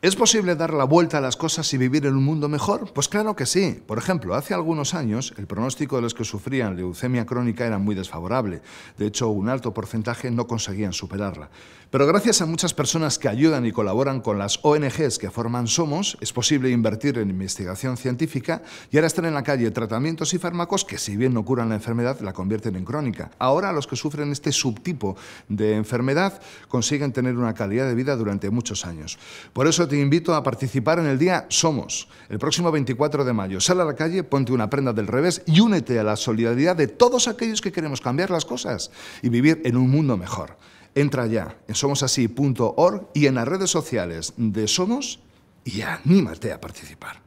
¿Es posible dar la vuelta a las cosas y vivir en un mundo mejor? Pues claro que sí. Por ejemplo, hace algunos años el pronóstico de los que sufrían leucemia crónica era muy desfavorable. De hecho, un alto porcentaje no conseguían superarla. Pero gracias a muchas personas que ayudan y colaboran con las ONGs que forman Somos, es posible invertir en investigación científica y ahora están en la calle tratamientos y fármacos que si bien no curan la enfermedad, la convierten en crónica. Ahora los que sufren este subtipo de enfermedad consiguen tener una calidad de vida durante muchos años. Por eso te invito a participar en el día Somos, el próximo 24 de mayo. Sal a la calle, ponte una prenda del revés y únete a la solidaridad de todos aquellos que queremos cambiar las cosas y vivir en un mundo mejor. Entra ya en somosasí.org y en las redes sociales de Somos y anímate a participar.